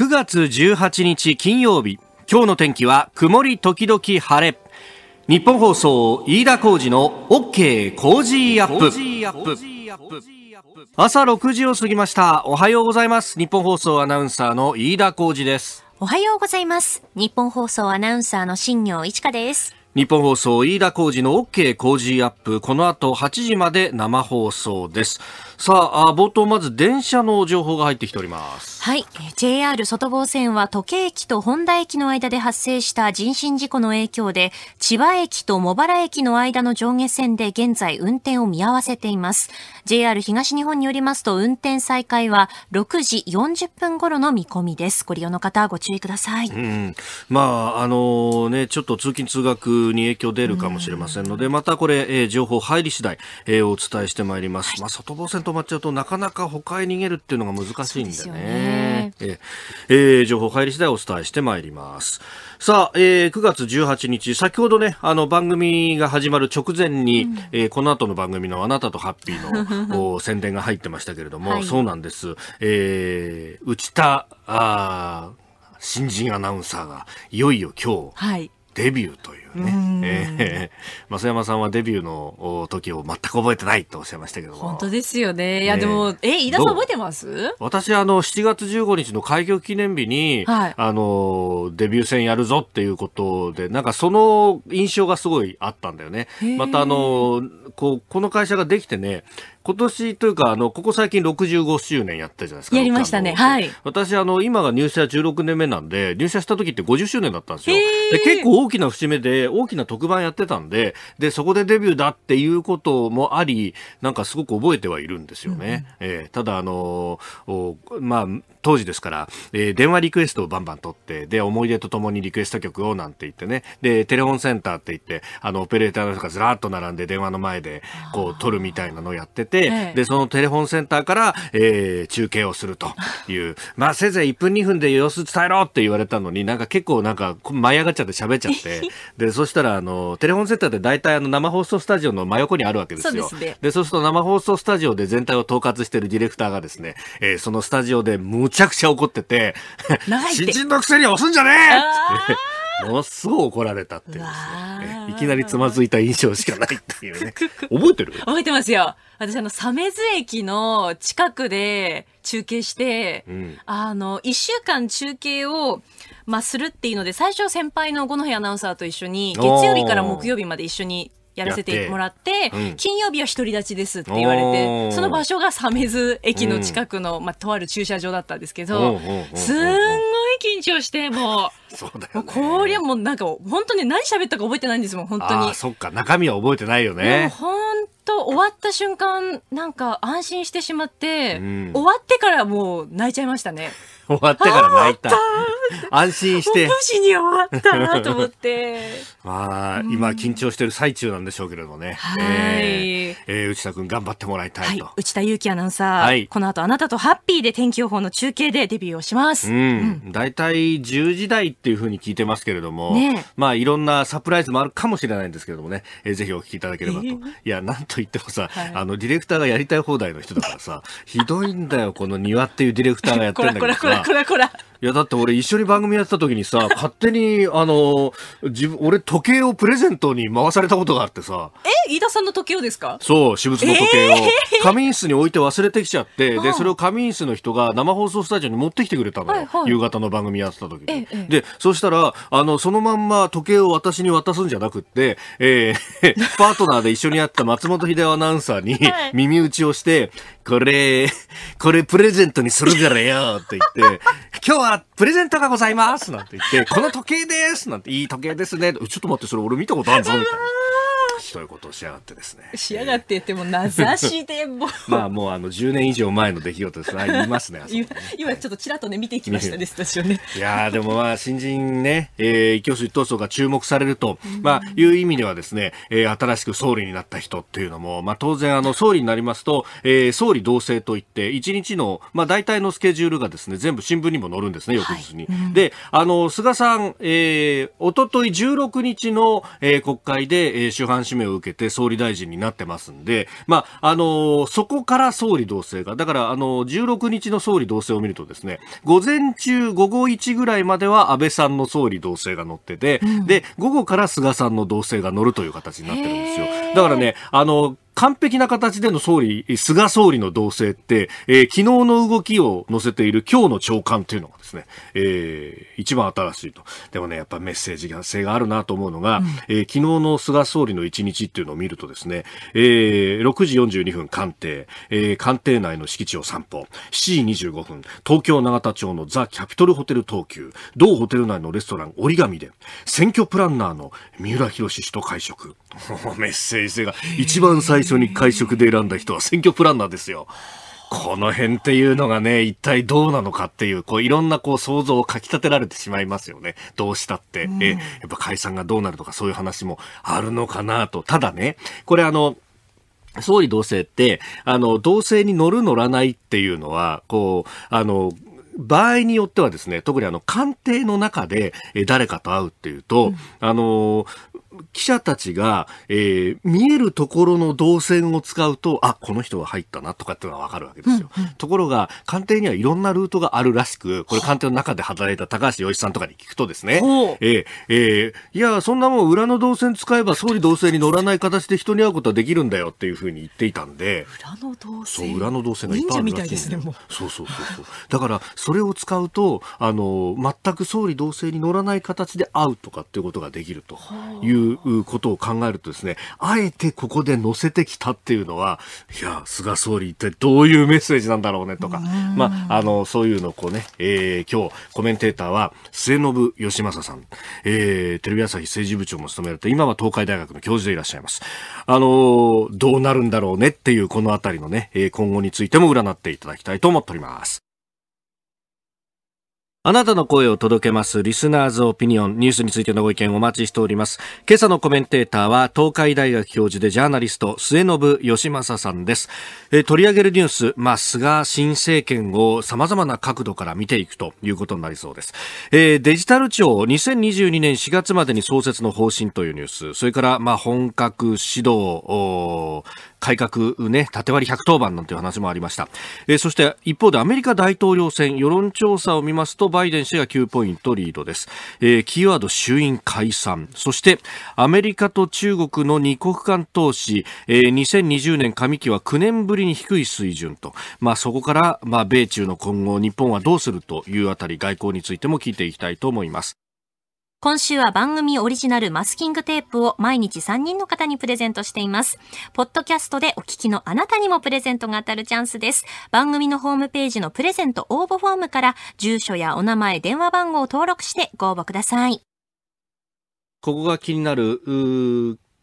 9月18日金曜日今日の天気は曇り時々晴れ日本放送飯田浩二の OK 工事アップ朝6時を過ぎましたおはようございます日本放送アナウンサーの飯田浩二ですおはようございます日本放送アナウンサーの新業一華です日本放送飯田浩二の OK 工事アップこの後8時まで生放送ですさあ冒頭まず電車の情報が入ってきておりますはい JR 外房線は時計駅と本田駅の間で発生した人身事故の影響で千葉駅と茂原駅の間の上下線で現在運転を見合わせています JR 東日本によりますと運転再開は6時40分頃の見込みですご利用の方ご注意ください、うん、まああのねちょっと通勤通学に影響出るかもしれませんので、うん、またこれ、えー、情報入り次第、えー、お伝えしてまいります、はい、まあ外房線止まっちゃうとなかなか他へ逃げるっていうのが難しいんでねで、ね、えー、情報入り次第お伝えしてまいりますさあ、えー、9月18日先ほどねあの番組が始まる直前に、うん、えー、この後の番組の「あなたとハッピーの」の 宣伝が入ってましたけれども、はい、そうなんです、えー、内田あ新人アナウンサーがいよいよ今日、デビューという。うね、えー、増山さんはデビューの時を全く覚えてないとおっしゃいましたけど本当ですよねいやでも、えー、飯田さん覚えてます私あの7月15日の開業記念日に、はい、あのデビュー戦やるぞっていうことでなんかその印象がすごいあったんだよねまたあのこうこの会社ができてね今年というか、あの、ここ最近65周年やったじゃないですか。やりましたね。はい。私、あの、今が入社16年目なんで、入社した時って50周年だったんですよ。で結構大きな節目で、大きな特番やってたんで、で、そこでデビューだっていうこともあり、なんかすごく覚えてはいるんですよね。うん、えー、ただ、あのまあ、当時ですから、えー、電話リクエストをバンバン取って、で、思い出とともにリクエスト曲をなんて言ってね、で、テレホンセンターって言って、あの、オペレーターの人がずらっと並んで電話の前で、こう、取るみたいなのをやってて、て、ええ、でそのテレフォンセンターから、えー、中継をするという まあせいぜい1分2分で様子伝えろって言われたのになんか結構なんか舞い上がっちゃって喋っちゃって でそしたらあのテレフォンセンターって大体あの生放送スタジオの真横にあるわけですよ。で、ね、そうすると生放送スタジオで全体を統括してるディレクターがですね、えー、そのスタジオでむちゃくちゃ怒ってて「新人のくせに押すんじゃねえ!」って。ものすごい怒られたっていうですいきなりつまずいた印象しかないっていうね。覚えてる覚えてますよ。私、あの、鮫津駅の近くで中継して、うん、あの、一週間中継を、まあ、するっていうので、最初先輩の五ノ戸アナウンサーと一緒に、月曜日から木曜日まで一緒にやらせてもらって、うん、金曜日は独り立ちですって言われて、その場所が鮫洲駅の近くの、うん、まあ、とある駐車場だったんですけど、すんごい緊張して、もう、そうだよ、ね、こりゃもうなんか、本当に何喋ったか覚えてないんですもん、本当に。そっか、中身は覚えてないよね。本当終わった瞬間なんか安心してしまって、うん、終わってからもう泣いちゃいましたね。終わってから泣いた。安心して。無事に終わったなと思って。まあ、今緊張してる最中なんでしょうけれどもね。はい。えー、内田君頑張ってもらいたいと。はい、内田祐樹アナウンサー。はい。この後あなたとハッピーで天気予報の中継でデビューをします。うん。大、う、体、ん、10時台っていうふうに聞いてますけれども。ね。まあ、いろんなサプライズもあるかもしれないんですけれどもね。えー、ぜひお聞きいただければと。えー、いや、なんと言ってもさ、はい、あの、ディレクターがやりたい放題の人だからさ、ひどいんだよ、この庭っていうディレクターがやってるんだけどさ。こらこら。いや、だって俺一緒に番組やってた時にさ、勝手に、あの、自分、俺時計をプレゼントに回されたことがあってさ。え飯田さんの時計をですかそう、私物の時計を。仮眠室に置いて忘れてきちゃって、で、それを仮眠室の人が生放送スタジオに持ってきてくれたのよ。夕方の番組やってた時に。で、そしたら、あの、そのまんま時計を私に渡すんじゃなくって、えー、パートナーで一緒にやった松本秀夫アナウンサーに耳打ちをして、これ、これプレゼントにするからよって言って、今日はプレゼントがございますなんて言って、この時計ですなんて、いい時計ですね。ちょっと待って、それ俺見たことあるぞみたいな。ひどいことをしやがってですね。しやがって言っても名指しでもまあもうあの10年以上前の出来事ですね。いますね。ね今ちょっとちらっとね見ていきましたね、スタジオね。いやでもまあ新人ね、えー、一挙手一投足が注目されると、まあいう意味ではですね、えー、新しく総理になった人っていうのも、まあ当然あの総理になりますと、えー、総理同棲といって一日のまあ大体のスケジュールがですね全部新聞にも載るんですね翌日に。はいうん、であの菅さん、えー、一昨日16日の、えー、国会で、えー、主犯指名命を受けて総理大臣になってますんで、まあ、あのそこから総理同棲が、だから、あの16日の総理同棲を見るとですね、午前中、午後1ぐらいまでは安倍さんの総理同棲が載ってて、うん、で、午後から菅さんの同棲が乗るという形になってるんですよ。だからね、あの、完璧な形での総理、菅総理の動静って、えー、昨日の動きを載せている今日の官っというのがですね、えー、一番新しいと。でもね、やっぱメッセージ性があるなと思うのが、うん、えー、昨日の菅総理の一日っていうのを見るとですね、えー、6時42分官邸、えー、官邸内の敷地を散歩、7時25分、東京永田町のザ・キャピトルホテル東急、同ホテル内のレストラン折り紙で、選挙プランナーの三浦博氏と会食。メッセージ性が一番最初に会食で選んだ人は選挙プランナーですよ。この辺っていうのがね、一体どうなのかっていう、こういろんなこう想像をかき立てられてしまいますよね。どうしたって。え、やっぱ解散がどうなるとかそういう話もあるのかなと。ただね、これあの、総理同棲って、あの、同棲に乗る乗らないっていうのは、こう、あの、場合によってはですね、特にあの、官邸の中で誰かと会うっていうと、うん、あの、記者たちが、えー、見えるところの動線を使うと、あ、この人が入ったなとかっていうのがわかるわけですよ。うんうん、ところが、官邸にはいろんなルートがあるらしく、これ官邸の中で働いた高橋洋一さんとかに聞くとですね、えー、えー、いや、そんなもん裏の動線使えば総理動線に乗らない形で人に会うことはできるんだよっていうふうに言っていたんで、裏の動線そう、裏の動線がいっぱいあるらしいんですね、もう。そうそうそうそう。だから、それを使うと、あの、全く総理動線に乗らない形で会うとかっていうことができるといういうことを考えるとですね、あえてここで載せてきたっていうのは、いや、菅総理一体どういうメッセージなんだろうねとか、まあ、あの、そういうのをこうね、えー、今日、コメンテーターは、末延義正さん、えー、テレビ朝日政治部長も務められて、今は東海大学の教授でいらっしゃいます。あのー、どうなるんだろうねっていう、このあたりのね、今後についても占っていただきたいと思っております。あなたの声を届けます。リスナーズオピニオン。ニュースについてのご意見をお待ちしております。今朝のコメンテーターは、東海大学教授でジャーナリスト、末信義正さんです。え取り上げるニュース、まあ、菅新政権を様々な角度から見ていくということになりそうです。えー、デジタル庁、2022年4月までに創設の方針というニュース、それから、まあ、本格指導、改革ね、縦割り110番なんていう話もありました。えー、そして一方でアメリカ大統領選、世論調査を見ますと、バイデン氏が9ポイントリードです。えー、キーワード衆院解散。そして、アメリカと中国の二国間投資、えー、2020年上期は9年ぶりに低い水準と。まあそこから、まあ米中の今後、日本はどうするというあたり、外交についても聞いていきたいと思います。今週は番組オリジナルマスキングテープを毎日3人の方にプレゼントしています。ポッドキャストでお聞きのあなたにもプレゼントが当たるチャンスです。番組のホームページのプレゼント応募フォームから、住所やお名前、電話番号を登録してご応募ください。ここが気になる、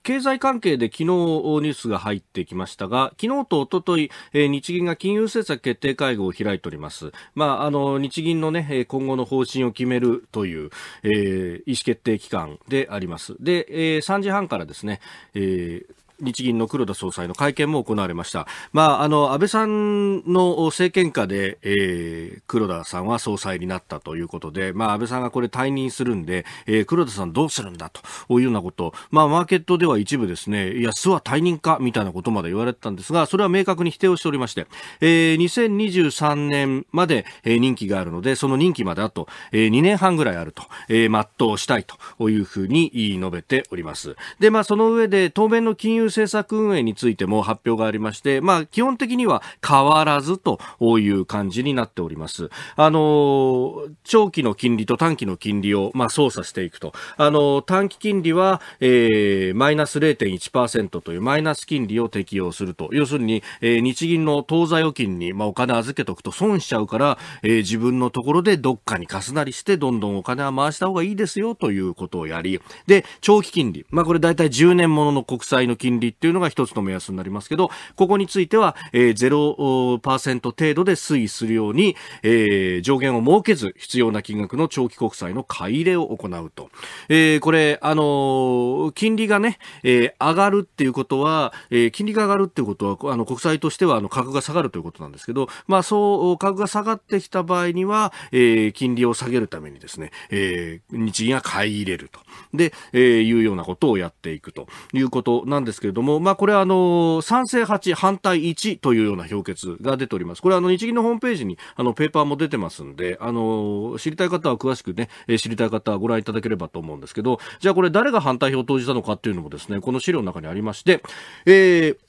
経済関係で昨日ニュースが入ってきましたが、昨日と一昨日、え日銀が金融政策決定会合を開いております。まあ、あの、日銀のね、今後の方針を決めるという、えー、意思決定機関であります。で、えー、3時半からですね、えー日銀の黒田総裁の会見も行われました。まあ、あの、安倍さんの政権下で、えー、黒田さんは総裁になったということで、まあ、安倍さんがこれ退任するんで、えー、黒田さんどうするんだというようなこと、まあ、マーケットでは一部ですね、いや、諏訪退任かみたいなことまで言われてたんですが、それは明確に否定をしておりまして、えー、2023年まで、えー、任期があるので、その任期まであと、えー、2年半ぐらいあると、えー、全うしたいというふうに述べております。で、まあ、その上で、当面の金融政策運営についても発表がありまして、まあ、基本的には変わらずという感じになっております。あの、長期の金利と短期の金利を、まあ、操作していくと。あの、短期金利は、えー、マイナス0.1%というマイナス金利を適用すると。要するに、えー、日銀の当座預金に、まあ、お金預けとくと損しちゃうから、えー、自分のところでどっかに貸すなりして、どんどんお金は回した方がいいですよということをやり、で、長期金利。まあ、これ大体10年ものの国債の金利利っていうのが一つの目安になりますけど、ここについては、えー、0%程度で推移するように、えー、上限を設けず、必要な金額の長期国債の買い入れを行うと。えー、これ、あのー、金利がね、えー、上がるっていうことは、えー、金利が上がるっていうことは、あの、国債としては、あの、価格が下がるということなんですけど、まあ、そう、価格が下がってきた場合には、えー、金利を下げるためにですね、えー、日銀が買い入れると。で、えー、いうようなことをやっていくということなんですけどけれども、まあ、これはあの賛成8、反対1というような評決が出ております。これあの日銀のホームページにあのペーパーも出てますんで、あの知りたい方は詳しくね、知りたい方はご覧いただければと思うんですけど、じゃあこれ誰が反対票を投じたのかっていうのもですね、この資料の中にありまして、えー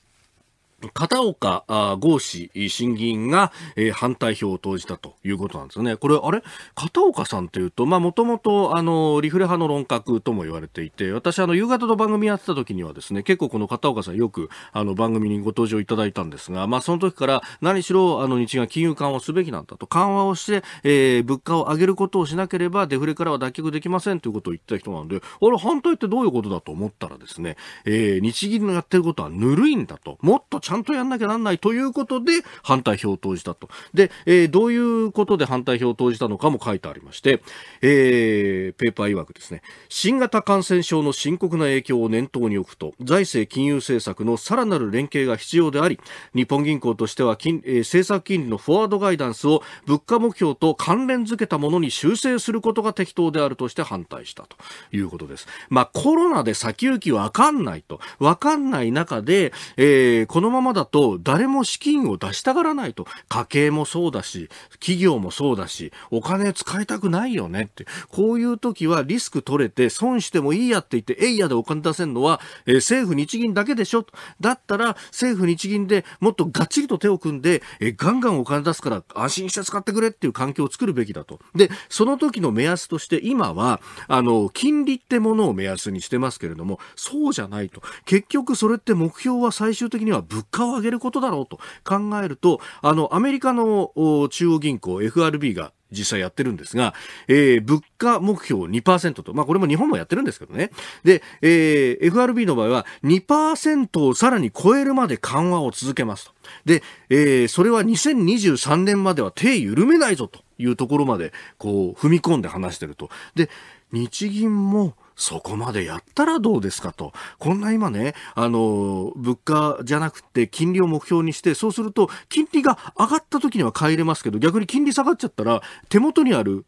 片岡豪志審議員が、えー、反対票を投じたということなんですよね。これ、あれ片岡さんというと、まあ、もともと、あの、リフレ派の論客とも言われていて、私、あの、夕方の番組やってた時にはですね、結構この片岡さんよく、あの、番組にご登場いただいたんですが、まあ、その時から、何しろ、あの、日銀金融緩和すべきなんだと、緩和をして、えー、物価を上げることをしなければ、デフレからは脱却できませんということを言った人なんで、あれ、反対ってどういうことだと思ったらですね、えー、日銀のやってることはぬるいんだと、もっとちゃんとやんなきゃなんないということで反対票を投じたと。で、えー、どういうことで反対票を投じたのかも書いてありまして、えー、ペーパー曰くですね、新型感染症の深刻な影響を念頭に置くと、財政金融政策のさらなる連携が必要であり、日本銀行としては金、えー、政策金利のフォワードガイダンスを物価目標と関連づけたものに修正することが適当であるとして反対したということです。まあ、コロナで先行きわかんないと、わかんない中で、えー、このままままだと誰も資金を出したがらないと家計もそうだし企業もそうだしお金使いたくないよねってこういう時はリスク取れて損してもいいやって言ってえいやでお金出せるのは、えー、政府日銀だけでしょだったら政府日銀でもっとがっちりと手を組んで、えー、ガンガンお金出すから安心して使ってくれっていう環境を作るべきだとでその時の目安として今はあの金利ってものを目安にしてますけれどもそうじゃないと結局それって目標は最終的には物価を上げることだろうと考えると、あの、アメリカの中央銀行 FRB が実際やってるんですが、えー、物価目標2%と、まあこれも日本もやってるんですけどね。で、えー、FRB の場合は2%をさらに超えるまで緩和を続けますと。で、えー、それは2023年までは手緩めないぞというところまでこう踏み込んで話してると。で、日銀もそこまでやったらどうですかと。こんな今ね、あの、物価じゃなくて金利を目標にして、そうすると金利が上がった時には買い入れますけど、逆に金利下がっちゃったら、手元にある、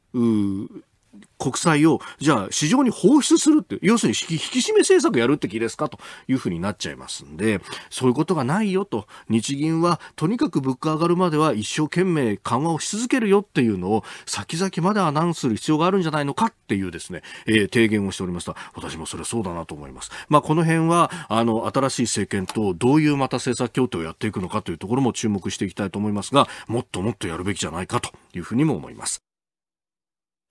国債を、じゃあ市場に放出するって、要するに引き締め政策やるって気ですかというふうになっちゃいますんで、そういうことがないよと、日銀はとにかく物価上がるまでは一生懸命緩和をし続けるよっていうのを先々までアナウンスする必要があるんじゃないのかっていうですね、えー、提言をしておりました。私もそれそうだなと思います。まあこの辺は、あの、新しい政権とどういうまた政策協定をやっていくのかというところも注目していきたいと思いますが、もっともっとやるべきじゃないかというふうにも思います。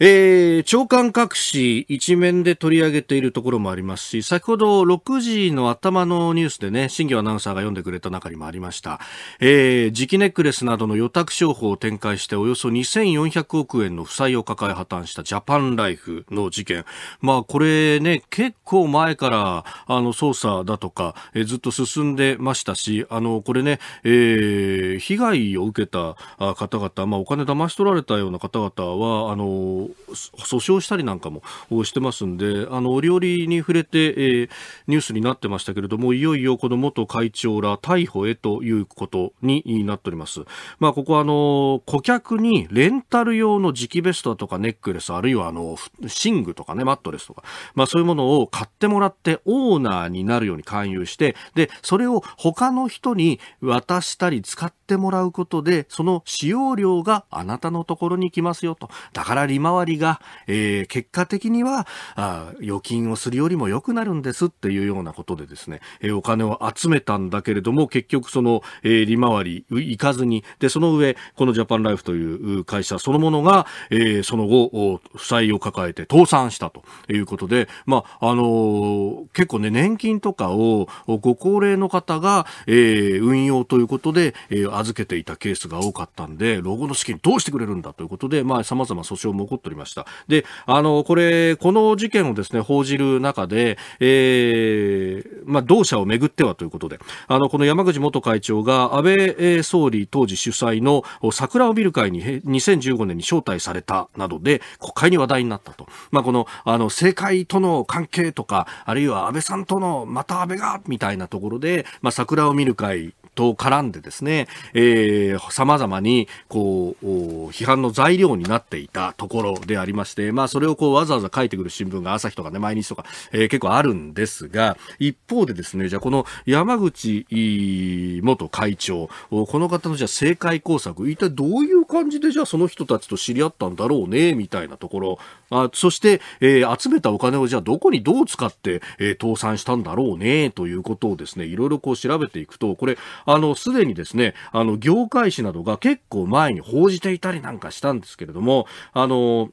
えー、長官各紙一面で取り上げているところもありますし、先ほど6時の頭のニュースでね、新業アナウンサーが読んでくれた中にもありました。えー、磁気ネックレスなどの予託商法を展開しておよそ2400億円の負債を抱え破綻したジャパンライフの事件。まあこれね、結構前から、あの、捜査だとか、えー、ずっと進んでましたし、あの、これね、えー、被害を受けた方々、まあお金騙し取られたような方々は、あの、訴訟したりなんかもしてますんで、あの、折々に触れて、えー、ニュースになってましたけれども、いよいよこの元会長ら逮捕へということになっております。まあ、ここあの、顧客にレンタル用の磁気ベストだとかネックレス、あるいはあの、寝具とかね、マットレスとか、まあ、そういうものを買ってもらってオーナーになるように勧誘して、で、それを他の人に渡したり使ってもらうことで、その使用料があなたのところに来ますよと。だから利回わりが、えー、結果的にはあ預金をするよりも良くなるんですっていうようなことでですね、えー、お金を集めたんだけれども結局その、えー、利回りいかずにでその上このジャパンライフという会社そのものが、えー、その後負債を抱えて倒産したということで、まああのー、結構ね年金とかをご高齢の方が、えー、運用ということで、えー、預けていたケースが多かったんで老後の資金どうしてくれるんだということで、まあ、様々訴訟も起こってりました。で、あの、これ、この事件をですね、報じる中で、えー、まあ、同社をめぐってはということで、あの、この山口元会長が安倍総理当時主催の桜を見る会に2015年に招待されたなどで、国会に話題になったと。まあ、この、あの、政界との関係とか、あるいは安倍さんとの、また安倍が、みたいなところで、まあ、桜を見る会と絡んでですね、えー、様々に、こう、批判の材料になっていたところでありまして、まあ、それをこう、わざわざ書いてくる新聞が朝日とかね、毎日とか、えー、結構あるんですが、一方でですね、じゃあこの山口元会長、この方のじゃあ政界工作、一体どういう感じでじゃあその人たちと知り合ったんだろうね、みたいなところ、あそして、えー、集めたお金をじゃあどこにどう使って、えー、倒産したんだろうね、ということをですね、いろいろこう調べていくと、これ、あの、すでにですね、あの、業界紙などが結構前に報じていたりなんかしたんですけれども、あの、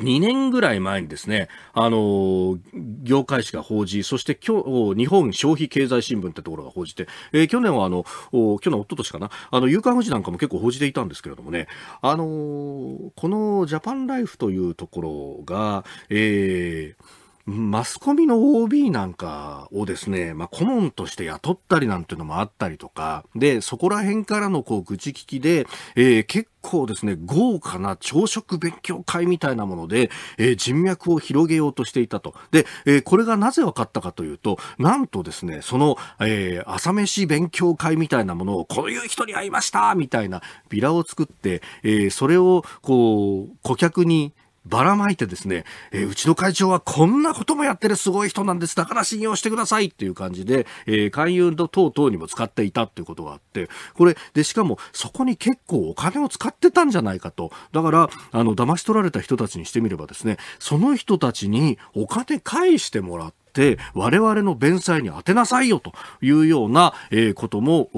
2年ぐらい前にですね、あの、業界紙が報じ、そして今日、日本消費経済新聞ってところが報じて、えー、去年はあの、去年、一昨年かな、あの、夕刊富士なんかも結構報じていたんですけれどもね、あのこのジャパンライフというところが、えーマスコミの OB なんかをですね、まあ、顧問として雇ったりなんていうのもあったりとか、で、そこら辺からのこう、愚痴聞きで、えー、結構ですね、豪華な朝食勉強会みたいなもので、えー、人脈を広げようとしていたと。で、えー、これがなぜ分かったかというと、なんとですね、その、えー、朝飯勉強会みたいなものを、こういう人に会いましたみたいなビラを作って、えー、それを、こう、顧客に、ばらまいてですね、えー、うちの会長はこんなこともやってるすごい人なんです。だから信用してくださいっていう感じで、えー、勧誘等々にも使っていたっていうことがあって、これ、で、しかもそこに結構お金を使ってたんじゃないかと。だから、あの、騙し取られた人たちにしてみればですね、その人たちにお金返してもらって、て我々の弁済に当てなさいよというような、えことも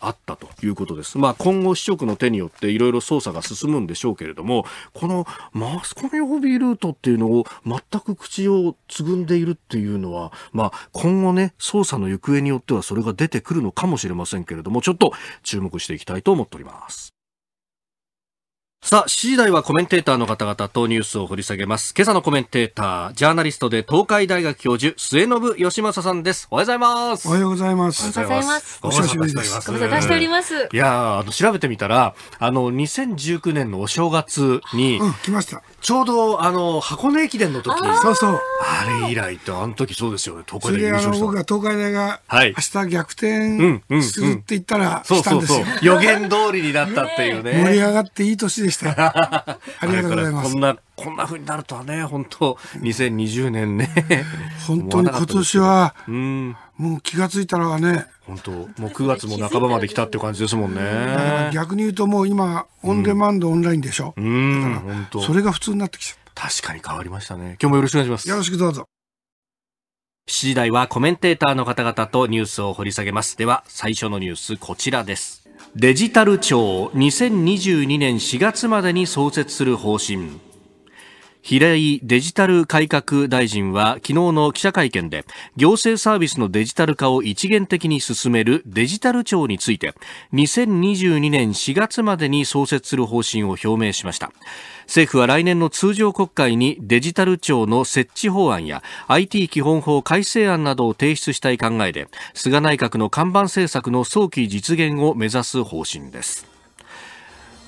あったということです。まあ、今後、市食の手によっていろいろ捜査が進むんでしょうけれどもこのマスコミホビールートっていうのを全く口をつぐんでいるっていうのは、まあ、今後ね捜査の行方によってはそれが出てくるのかもしれませんけれどもちょっと注目していきたいと思っております。さあ、7時台はコメンテーターの方々とニュースを掘り下げます。今朝のコメンテーター、ジャーナリストで東海大学教授、末延義正さんです。おはようございます。おはようございます。おはようございます。お久しぶりです。ご無沙汰しております。いやあの、調べてみたら、あの、2019年のお正月に、うん、来ました。ちょうど、あの、箱根駅伝の時そうそう。あれ以来と、あの時そうですよね、東海大優勝した。僕は東海大が、はい、明日逆転するって言ったら、そうそうそう。予言通りになったっていうね。盛り上がっていい年でした。ありがとうございます。こんな、こんな風になるとはね、本当2020年ね。本当に今年は、うん、もう気が付いたらね。本当もう9月も半ばまで来たって感じですもんね。逆に言うともう今、オンデマンド、オンラインでしょ。うん、それが普通になってきちゃった。確かに変わりましたね。今日もよろしくお願いします。よろしくどうぞ。7時台はコメンテーターの方々とニュースを掘り下げます。では、最初のニュース、こちらです。デジタル庁2022年4月までに創設する方針平井デジタル改革大臣は昨日の記者会見で行政サービスのデジタル化を一元的に進めるデジタル庁について2022年4月までに創設する方針を表明しました政府は来年の通常国会にデジタル庁の設置法案や IT 基本法改正案などを提出したい考えで菅内閣の看板政策の早期実現を目指す方針です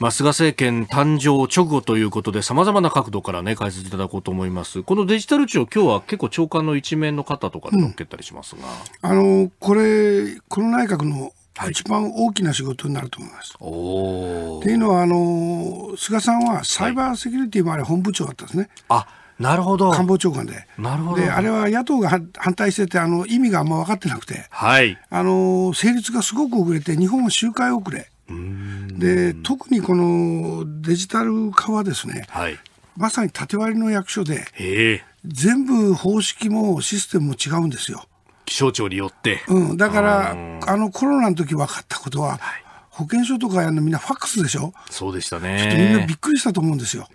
まあ、菅政権誕生直後ということで、さまざまな角度からね、解説いただこうと思います。このデジタル庁、今日は結構長官の一面の方とかで乗っけたりしますが、うん、あのこれ、この内閣の一番大きな仕事になると思います。はい、っていうのはあの、菅さんはサイバーセキュリティもあれ、本部長だったんですね。はい、なるほど官房長官でなるほどであれは野党が反対しててあの意味があんま分かってなくて、はい、あの成立がすごく遅れて日本は周回遅れ。うんで特にこのデジタル化はですね、はい、まさに縦割りの役所で全部方式もシステムも違うんですよ。気象庁によって、うん、だからあのコロナの時分かったことは、はい保険証とかやるのみんなファックスでしょそうでしたね。ちょっとみんなびっくりしたと思うんですよ。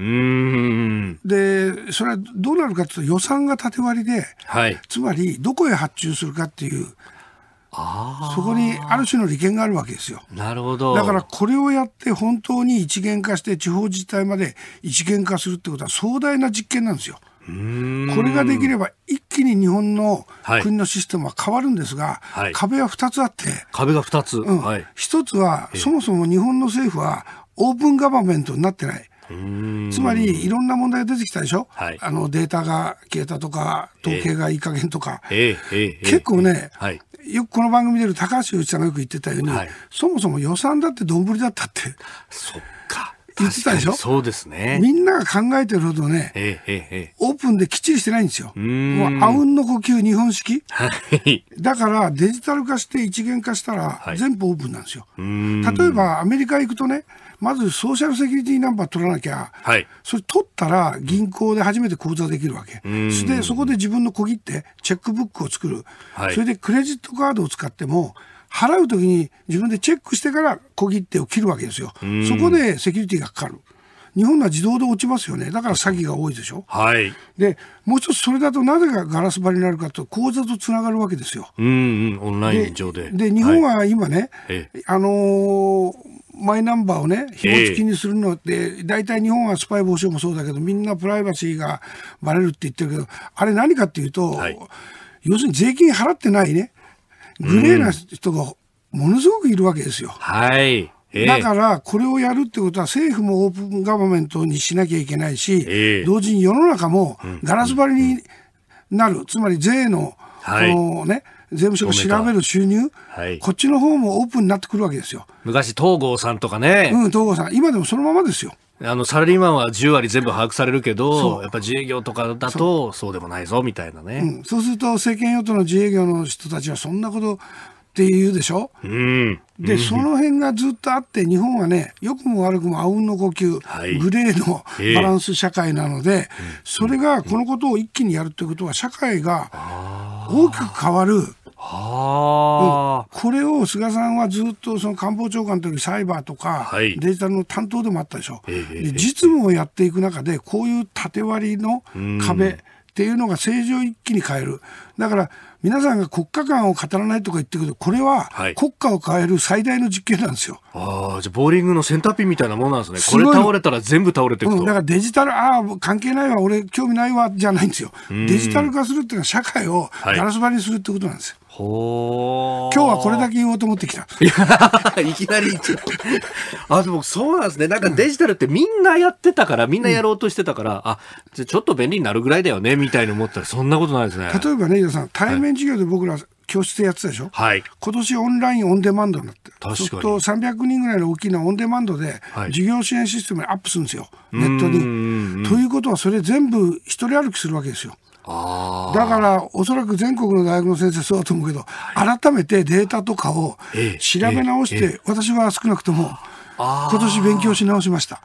で、それはどうなるかというと予算が縦割りで、はい、つまりどこへ発注するかっていうそこにある種の利権があるわけですよなるほどだからこれをやって本当に一元化して地方自治体まで一元化するってことは壮大な実験なんですよ。これができれば一気に日本の国のシステムは変わるんですが、はい壁は2つあって壁が2つ、うん、はい、1つはそもそも日本の政府はオープンガバメントになってない。つまりいろんな問題が出てきたでしょ、はい、あのデータが消えたとか統計がいい加減とか、えーえーえー、結構ね、はい、よくこの番組でる高橋由一さんがよく言ってたように、はい、そもそも予算だってどんぶりだったって。そっか。言ってたでしょそうですね。みんなが考えてるほどね、えええ、オープンできっちりしてないんですよ。うもう、あうんの呼吸、日本式。はい、だから、デジタル化して一元化したら、全部オープンなんですよ。はい、例えば、アメリカ行くとね、まずソーシャルセキュリティナンバー取らなきゃ、はい、それ取ったら銀行で初めて口座できるわけ。そでそこで自分の小切手、チェックブックを作る。はい、それでクレジットカードを使っても、払うときに自分でチェックしてから小切手を切るわけですよ。そこでセキュリティがかかる。日本は自動で落ちますよねだから詐欺が多いでしょ、はい、でもう一つそれだとなぜかガラス張りになるかと口座とつながるわけですよ。うんうん、オンライン上でで日本は今ね、はい、あのー、マイナンバーをね、紐付きにするのって、大体日本はスパイ防止もそうだけど、みんなプライバシーがばれるって言ってるけど、あれ何かっていうと、はい、要するに税金払ってないね、グレーな人がものすごくいるわけですよ。はい。だからこれをやるってことは政府もオープンガバメントにしなきゃいけないし、同時に世の中もガラス張りになる、つまり税のこのね、税務署が調べる収入、はい、こっちの方もオープンになってくるわけですよ昔東郷さんとかねうん東郷さん今でもそのままですよあのサラリーマンは10割全部把握されるけどやっぱ自営業とかだとそうでもないぞみたいなね、うん、そうすると政権与党の自営業の人たちはそんなことって言うでしょ、うん、で、うん、その辺がずっとあって日本はね良くも悪くもあうんの呼吸、はい、グレーのバランス社会なので、えー、それがこのことを一気にやるということは社会が大きく変わる。はうん、これを菅さんはずっとその官房長官と時サイバーとか、デジタルの担当でもあったでしょ、で実務をやっていく中でこういう縦割りの壁っていうのが政治を一気に変えるだから皆さんが国家観を語らないとか言ってるけどこれは国家を変える最大の実験なんですよ。はい、ああじゃあボーリングのセンターピンみたいなものなんですねこれ倒れたら全部倒れてくと、うん、だからデジタルああ関係ないわ俺興味ないわじゃないんですよデジタル化するっていうのは社会をガラス張りにするってことなんですほ今日はこれだけ言おうと思ってきた。いきなり。あ、でもそうなんですね。なんかデジタルってみんなやってたから、みんなやろうとしてたから、うん、あ、じゃちょっと便利になるぐらいだよね、みたいに思ったら、そんなことないですね。例えばね、伊さん、対面授業で僕ら、はい教室でやってたでしょ、はい、今年オンラインオンデマンドになって確かと300人ぐらいの大きなオンデマンドで事業支援システムにアップするんですよ、はい、ネットに。ということはそれ全部一人歩きするわけですよ。だからおそらく全国の大学の先生そうだと思うけど、改めてデータとかを調べ直して、えええ、私は少なくとも今年勉強し直しました。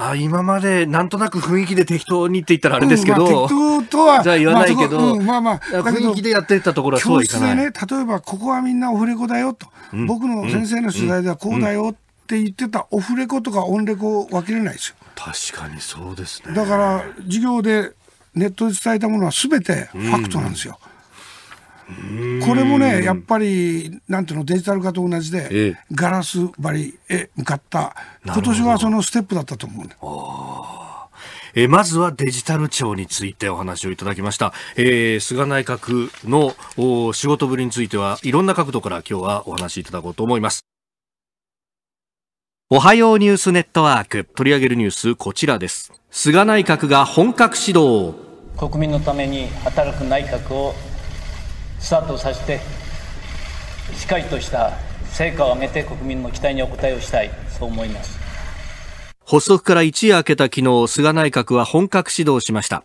あ今までなんとなく雰囲気で適当にって言ったらあれですけど、うんまあ、適当とはじゃあ言わないけど、まあうん、まあまあ雰囲気でやってたところはそうです教室でね例えばここはみんなオフレコだよと、うん、僕の先生の取材ではこうだよって言ってたオフレコとかオンレコ分けれないですよ確かにそうですねだから授業でネットで伝えたものは全てファクトなんですよ。これもねやっぱりなんていうのデジタル化と同じで、ええ、ガラス張りへ向かった今年はそのステップだったと思う、ね、えまずはデジタル庁についてお話をいただきました、えー、菅内閣のお仕事ぶりについてはいろんな角度から今日はお話しいただこうと思いますおはようニュースネットワーク取り上げるニュースこちらです菅内閣が本格始動国民のために働く内閣をスタートさせてしっかりとした成果を上げて国民の期待にお応えをしたいそう思います発足から一夜明けた昨日菅内閣は本格始動しました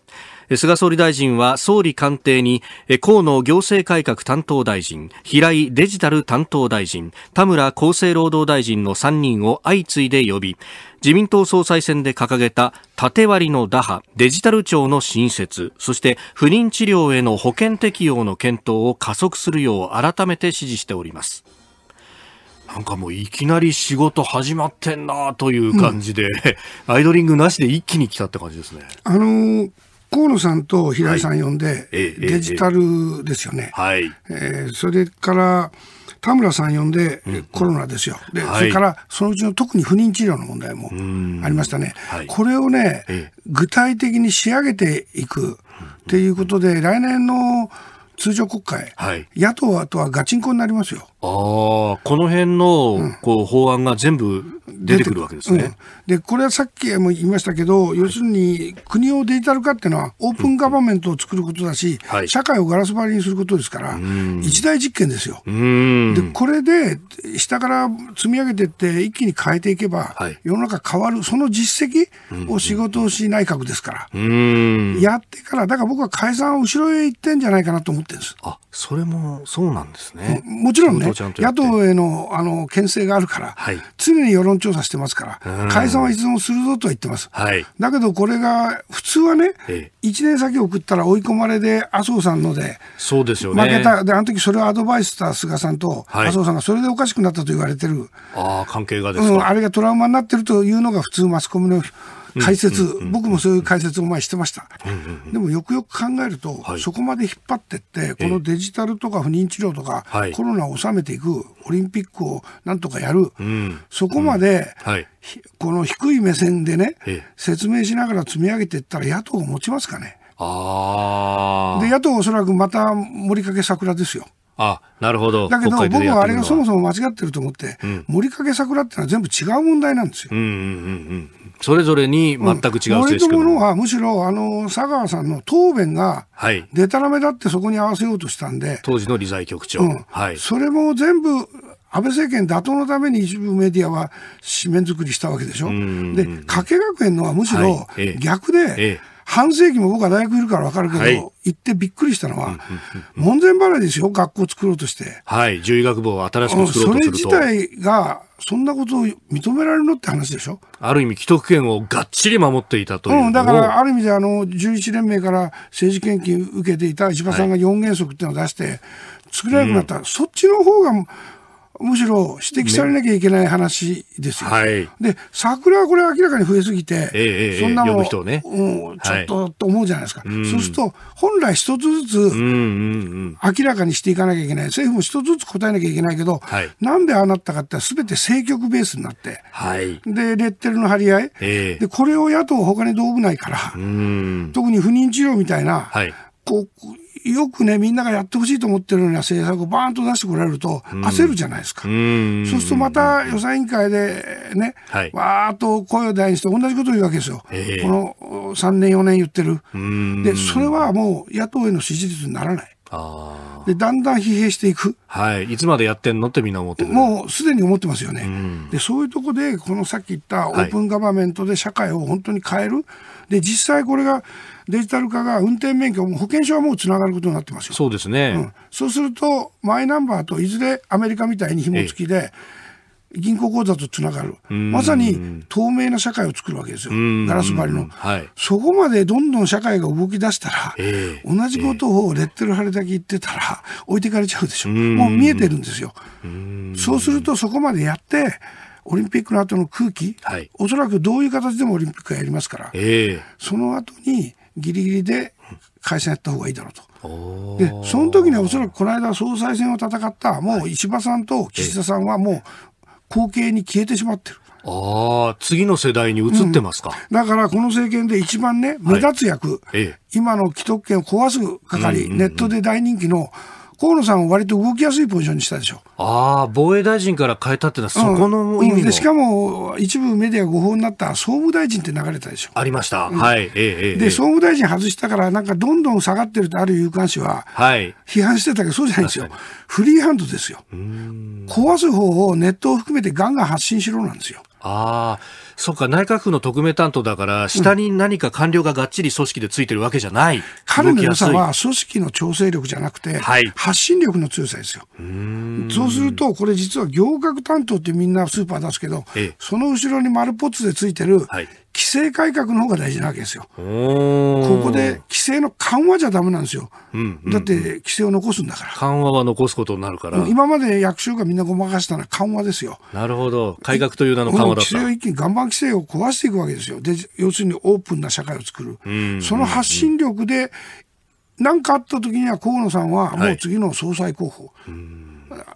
菅総理大臣は総理官邸に河野行政改革担当大臣平井デジタル担当大臣田村厚生労働大臣の3人を相次いで呼び自民党総裁選で掲げた縦割りの打破、デジタル庁の新設、そして不妊治療への保険適用の検討を加速するよう改めて指示しております。なんかもういきなり仕事始まってんなという感じで、うん、アイドリングなしで一気に来たって感じですね。あのー、河野さんと平井さん呼んで、デジタルですよね、はいえー、それから田村さん呼んで、コロナですよ。で、それからそのうちの特に不妊治療の問題もありましたね。これをね、具体的に仕上げていくっていうことで、来年の通常国会、野党はあとはガチンコになりますよ。ああ、この辺の、こう法案が全部出てくるわけですね。うん、でこれはさっきも言いましたけど要するに国をデジタル化っていうのはオープンガバメントを作ることだし、はい、社会をガラス張りにすることですから、一大実験ですよ。でこれで下から積み上げていって一気に変えていけば、はい、世の中変わるその実績を仕事をし内閣ですから、やってからだから僕は解散を後ろへ行ってんじゃないかなと思ってるんです。あそれもそうなんですね。もちろんね野党へのあの牽制があるから、はい、常に世論論調査してますから、解散はいつでもするぞと言ってます。はい、だけどこれが、普通はね、1年先送ったら追い込まれで麻生さんので、そうですよね。負けた。で、あの時それをアドバイスした菅さんと、麻生さんがそれでおかしくなったと言われてる。ああ、関係がですか、うん。あれがトラウマになってるというのが普通マスコミの解説、僕もそういう解説を前してました。でもよくよく考えると、はい、そこまで引っ張ってって、このデジタルとか不妊治療とか、えー、コロナを収めていく、オリンピックをなんとかやる、うん、そこまで、うんはい、この低い目線でね、えー、説明しながら積み上げていったら野党を持ちますかね。あで野党おそらくまた盛りかけ桜ですよ。あなるほどだけど僕はあれがそもそも間違ってると思って、うん、森掛桜ってのは全部違う問題なんですよ。うんうんうんそれぞれに全く違う、うん、森のはむしろあの佐川さんの答弁がでたらめだってそこに合わせようとしたんで当時の理財局長、うんはい、それも全部安倍政権打倒のために一部メディアは紙面作りしたわけでしょ。で加計学園のはむしろ逆で、はいええ半世紀も僕は大学いるから分かるけど、はい、行ってびっくりしたのは、門前払いですよ、学校作ろうとして。はい、獣医学部を新しく作ろうとすると。それ自体が、そんなことを認められるのって話でしょある意味、既得権をがっちり守っていたという、うん、だから、ある意味であの11連盟から政治献金受けていた石破さんが4原則っていうのを出して、作れなくなった、はい、そっちの方がむしろ指摘されなきゃいけない話ですよ。はい、で、桜はこれ明らかに増えすぎて、ええそんなの、ね、うん、ちょっと、と思うじゃないですか。そうすると、本来一つずつ、明らかにしていかなきゃいけない。政府も一つずつ答えなきゃいけないけど、はい、なんでああなったかってすべて政局ベースになって、はい、で、レッテルの張り合い、えで、これを野党他にどうもないから、うん特に不妊治療みたいな、はい、こうよくね、みんながやってほしいと思ってるような政策をバーンと出してこられると、焦るじゃないですか。うそうするとまた予算委員会でね、はい、わーっと声を大にして同じことを言うわけですよ。えこの3年、4年言ってる。で、それはもう野党への支持率にならない。でだんだん疲弊していく、はい、いつまでやってんのってみんな思ってもうすでに思ってますよね、うん、でそういうとこでこのさっき言ったオープンガバメントで社会を本当に変える、はい、で実際これがデジタル化が運転免許も保険証はもうつながることになってますよ。そうですね、うん、そうするとマイナンバーといずれアメリカみたいに紐付きで、銀行口座とつながる、まさに透明な社会を作るわけですよ、ガラス張りの、はい、そこまでどんどん社会が動き出したら、え同じことをレッテル貼りだけ言ってたら、置いてかれちゃうでしょ、うもう見えてるんですよ。そうすると、そこまでやって、オリンピックの後の空気、はい、おそらくどういう形でもオリンピックはやりますから、えー、その後にギリギリで解散やった方がいいだろうと。でその時におそらくこの間総裁選を戦ったもう石破さんと岸田さんはもう後継に消えてしまってる。ああ、次の世代に移ってますか、うん、だからこの政権で一番ね、目立つ役、はい、今の既得権を壊す係、ネットで大人気の河野さんを割と動きやすいポジションにしたでしょああ、防衛大臣から変えたってのは、そこの意味、うん、しかも、一部メディア誤報になった総務大臣って流れたでしょ。ありました、うん、はい、ええ、で、総務大臣外したから、なんかどんどん下がってるとある有観誌は、批判してたけど、はい、そうじゃないんですよ、フリーハンドですよ、壊す方をネットを含めてガンガン発信しろなんですよ。ああ、そうか、内閣府の特命担当だから、下に何か官僚ががっちり組織でついてるわけじゃない。うん、彼の良さは、組織の調整力じゃなくて、はい、発信力の強さですよ。そうすると、これ実は行革担当ってみんなスーパー出すけど、ええ、その後ろに丸ポッツでついてる、はい規制改革の方が大事なわけですよ。ここで規制の緩和じゃだめなんですよ、うんうん、だって規制を残すんだから。緩和は残すことになるから。今まで役所がみんなごまかしたのは緩和ですよ。なるほど。改革という名の緩和だった。規制を一気に岩盤規制を壊していくわけですよ。で、要するにオープンな社会を作る。うんうんうん、その発信力で何かあった時には河野さんはもう次の総裁候補。はい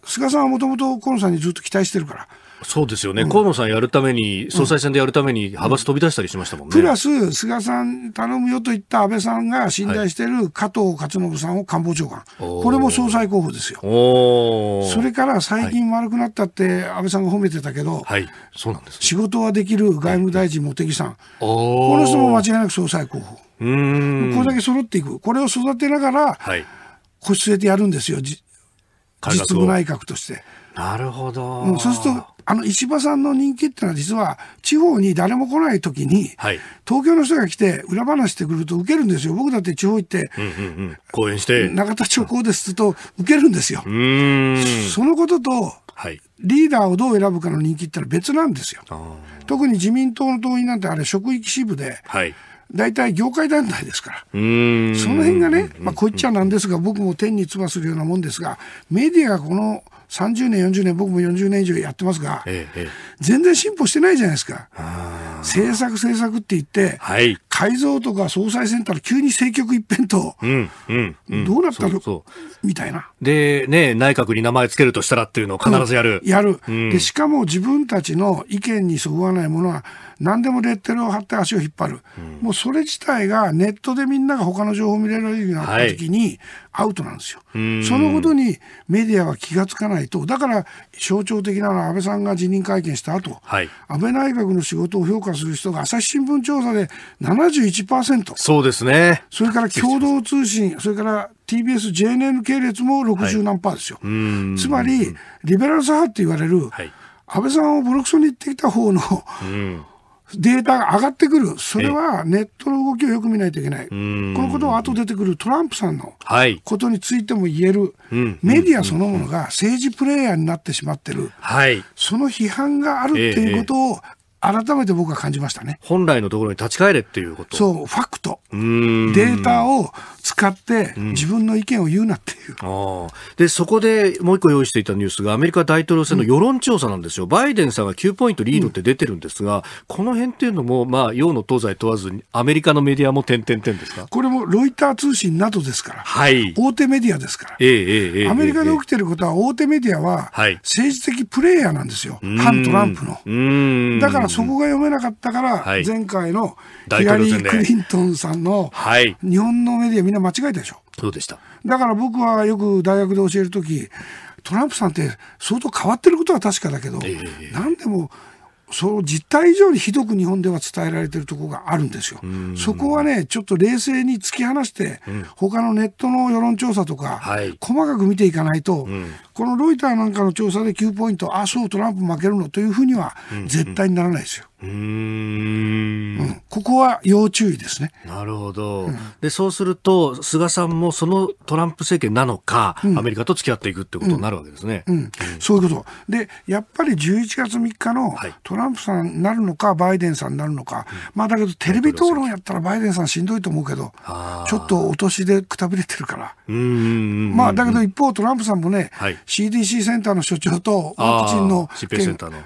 菅さんはもともと河野さんにずっと期待してるから、そうですよね、うん、河野さんやるために、総裁選でやるために、派閥飛び出したりしましたもんね、プラス、菅さん頼むよと言った安倍さんが信頼している加藤勝信さんを官房長官、はい、これも総裁候補ですよ。それから最近悪くなったって、安倍さんが褒めてたけど、はい、そうなんです、仕事はできる外務大臣、茂木さん、この人も間違いなく総裁候補。これだけ揃っていく、これを育てながら、はこし据えてやるんですよ、実務内閣として。なるほど、うん、そうするとあの石破さんの人気ってのは実は地方に誰も来ないときに、はい、東京の人が来て裏話してくると受けるんですよ僕だって地方行って、うんうんうん、講演して中田町こうですと受けるんですよ。そのことと、はい、リーダーをどう選ぶかの人気ってのは別なんですよ。特に自民党の党員なんてあれ職域支部で、はい大体業界団体ですから、その辺がね、まあ、こう言っちゃなんですが、僕も天につばするようなもんですが、メディアがこの30年、40年、僕も40年以上やってますが、ええ、全然進歩してないじゃないですか。政策、政策って言って、はい、改造とか総裁選ったら急に政局一辺と、うんうんうん、どうなったのみたいな。で、ね、内閣に名前つけるとしたらっていうのを必ずやる。うん、やる、うん、で。しかも自分たちの意見にそぐわないものは、何でもレッテルを貼って足を引っ張る、うん、もうそれ自体がネットでみんなが他の情報を見れるようになった時にアウトなんですよ、はい、そのことにメディアは気が付かないとだから象徴的なのは安倍さんが辞任会見した後、はい、安倍内閣の仕事を評価する人が朝日新聞調査で71%そうですねそれから共同通信それから TBS、JNN 系列も60何パーですよ、はい、つまりリベラル左派って言われる、はい、安倍さんをブロックソンに行ってきた方の、うんデータが上がってくる、それはネットの動きをよく見ないといけない、このことは後出てくるトランプさんのことについても言える、はい、メディアそのものが政治プレーヤーになってしまってる、はい、その批判があるっていうことを改めて僕は感じましたね本来のところに立ち返れっていうことそうファクトデータを使って自分の意見を言うなっていう、うん、でそこでもう一個用意していたニュースがアメリカ大統領選の世論調査なんですよ、うん、バイデンさんが9ポイントリードって出てるんですが、うん、この辺っていうのも、まあ、洋の東西問わずにアメリカのメディアも点々点ですかこれもロイター通信などですから、はい、大手メディアですから、えーえー、アメリカで起きてることは大手メディアは政治的プレーヤーなんですよ、反トランプの。だからそこが読めなかったから、前回のヒラリー・クリントンさんの日本のメディアみんな間違えたでしょ。そうでしただから僕はよく大学で教える時トランプさんって相当変わってることは確かだけど、えー、何でもその実態以上にひどく日本では伝えられているところがあるんですよ。そこはね、ちょっと冷静に突き放して、うん、他のネットの世論調査とか、はい、細かく見ていかないと、うん、このロイターなんかの調査で9ポイント、ああ、そう、トランプ負けるのというふうには絶対にならないですよ。うんうんうんここは要注意ですね。なるほど、うん、でそうすると菅さんもそのトランプ政権なのか、うん、アメリカと付き合っていくってことになるわけですね。そういうことでやっぱり11月3日のトランプさんになるのか、バイデンさんになるのか、まあ、だけどテレビ討論やったらバイデンさんしんどいと思うけどちょっとお年でくたびれてるから、まあ、だけど一方トランプさんもね、はい、CDC センターの所長とワクチンの,、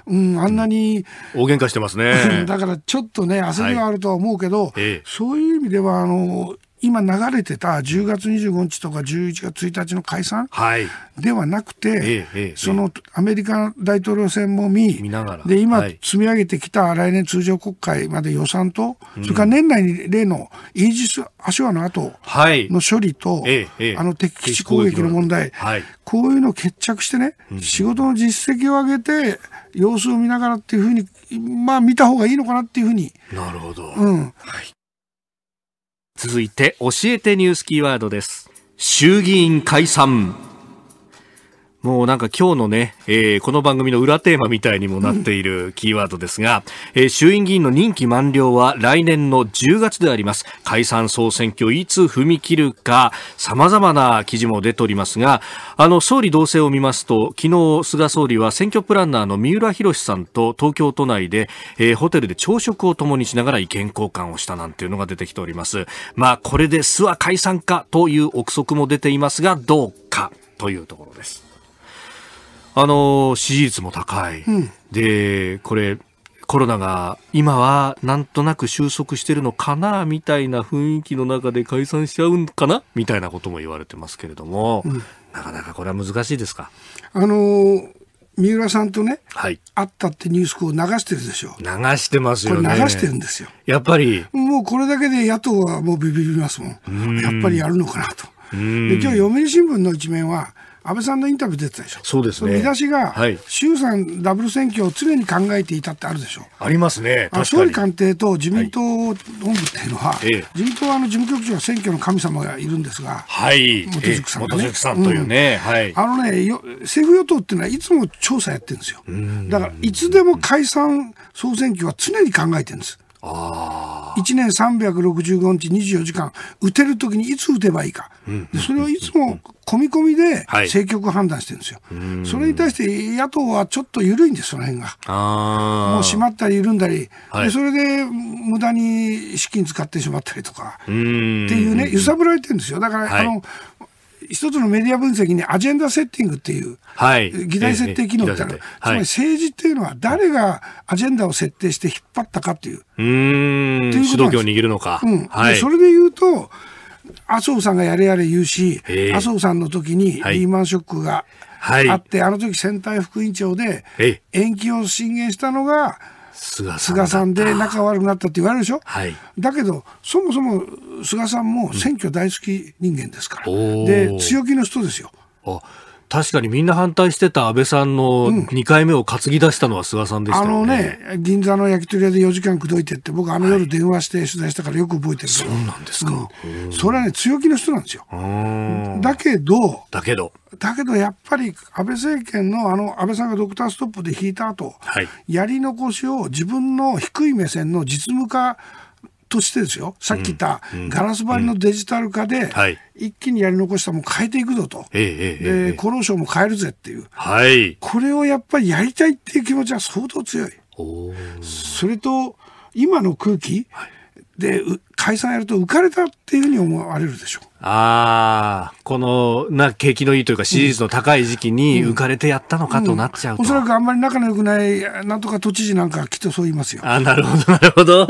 うん、あんなに大喧嘩してますね。ね だからちょっとね焦りはあるとは思うけど、はいそういう意味ではあの今流れてた10月25日とか11月1日の解散、はい、ではなくて、ええ、そのアメリカ大統領選も見で今積み上げてきた来年通常国会まで予算と、それから年内に例のイージス・アショアの後の処理と、はい、あの敵基地攻撃の問題、はい、こういうのを決着してね、うん、仕事の実績を上げて様子を見ながらっていうふうにまあ見た方がいいのかなっていうふうに。なるほど。うん。はい、続いて、教えてニュースキーワードです。衆議院解散。もうなんか今日のね、えー、この番組の裏テーマみたいにもなっている キーワードですが、えー、衆院議員の任期満了は来年の10月であります。解散総選挙いつ踏み切るか、様々な記事も出ておりますが、あの、総理同棲を見ますと、昨日菅総理は選挙プランナーの三浦博さんと東京都内で、えー、ホテルで朝食を共にしながら意見交換をしたなんていうのが出てきております。まあ、これで諏訪解散かという憶測も出ていますが、どうかというところです。あの支持率も高い、うん、でこれコロナが今はなんとなく収束してるのかなみたいな雰囲気の中で解散しちゃうんかなみたいなことも言われてますけれども、うん、なかなかこれは難しいですかあのー、三浦さんとね、はい、会ったってニュースこう流してるでしょ流してますよ、ね、これ流してるんですよやっぱりもうこれだけで野党はもうビビりますもんやっぱりやるのかなとで今日読売新聞の一面は安倍さんのインタビュー出てたでしょ。そうですね。見出しが、はい、衆参ダブル選挙を常に考えていたってあるでしょ。ありますね。総理官邸と自民党本部っていうのは、はい、自民党はあの事務局長は選挙の神様がいるんですが、はい、本塾さん、ね、さんというね、うん、はい。あのねよ、政府与党っていうのはいつも調査やってるんですよ。だからいつでも解散総選挙は常に考えてるんです。1年365日24時間打てる時にいつ打てばいいか、それをいつも込み込みで政局判断してるんですよ、はい、それに対して野党はちょっと緩いんですその辺がもう閉まったり緩んだり、はい、でそれで無駄に資金使ってしまったりとかっていうね揺さぶられてるんですよだから、はい、あの一つのメディア分析にアジェンダセッティングっていう、はい、議題設定機能ってある、ええ、つまり政治っていうのは誰がアジェンダを設定して引っ張ったかっていう。うんいう主導権を握るのか。うんはい、それで言うと麻生さんがやれやれ言うし、麻生さんの時にリーマンショックがあって、はい、あの時選対副委員長で延期を進言したのが菅さんで仲悪くなったって言われるでしょ、はい、だけどそもそも菅さんも選挙大好き人間ですから、で強気の人ですよ。確かにみんな反対してた安倍さんの2回目を担ぎ出したのは菅さんでした、ねうん、あのね、銀座の焼き鳥屋で4時間口説いてって、僕、あの夜電話して取材したからよく覚えてる、はい、そうなんですか、うん、それはね、強気の人なんですよ。だけど、だけど、だけどやっぱり安倍政権のあの安倍さんがドクターストップで引いた後、はい、やり残しを自分の低い目線の実務化としてですよさっき言ったガラス張りのデジタル化で、一気にやり残したもん変えていくぞと、厚労省も変えるぜっていう、はい、これをやっぱりやりたいっていう気持ちは相当強い。それと今の空気、はい、で解散やると浮かれたっていうふうに思われるでしょうああこのな景気のいいというか支持率の高い時期に浮かれてやったのかとなっちゃうと、うんうん、おそらくあんまり仲の良くないなんとか都知事なんかきっとそう言いますよあなるほどなるほど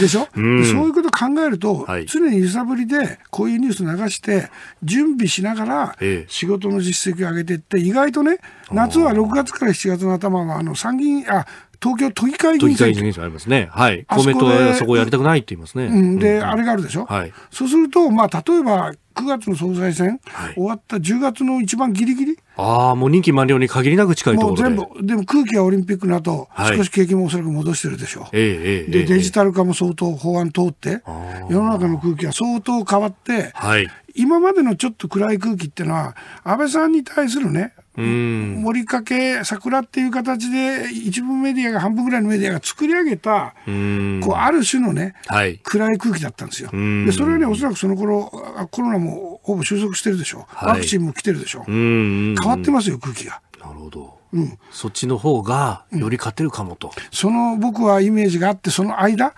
でしょ、うん、そういうこと考えると、はい、常に揺さぶりでこういうニュース流して準備しながら仕事の実績を上げていって意外とね夏は6月から7月の頭はあの参議院あ東京都議会議員選挙。都ありますね。はい。公明党はそこをやりたくないって言いますね。うん、で、うん、あれがあるでしょ。はい。そうすると、まあ、例えば、9月の総裁選、はい、終わった10月の一番ぎりぎり。ああ、もう任期満了に限りなく近いところで。もう全部、でも空気はオリンピックの後、はい、少し景気もおそらく戻してるでしょう。ええ、で、デジタル化も相当法案通って、世の中の空気は相当変わって、はい、今までのちょっと暗い空気っていうのは、安倍さんに対するね、盛りかけ桜っていう形で一部メディアが半分ぐらいのメディアが作り上げたこうある種のね、はい、暗い空気だったんですよ。でそれはねおそらくその頃コロナもほぼ収束してるでしょ、はい、ワクチンも来てるでしょ、変わってますよ空気が。なるほどうん、そっちの方がより勝てるかもと、うん、その僕はイメージがあってその間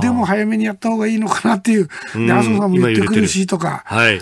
でも早めにやった方がいいのかなっていう、うん、で麻生さんも言ってくるしとか、はい、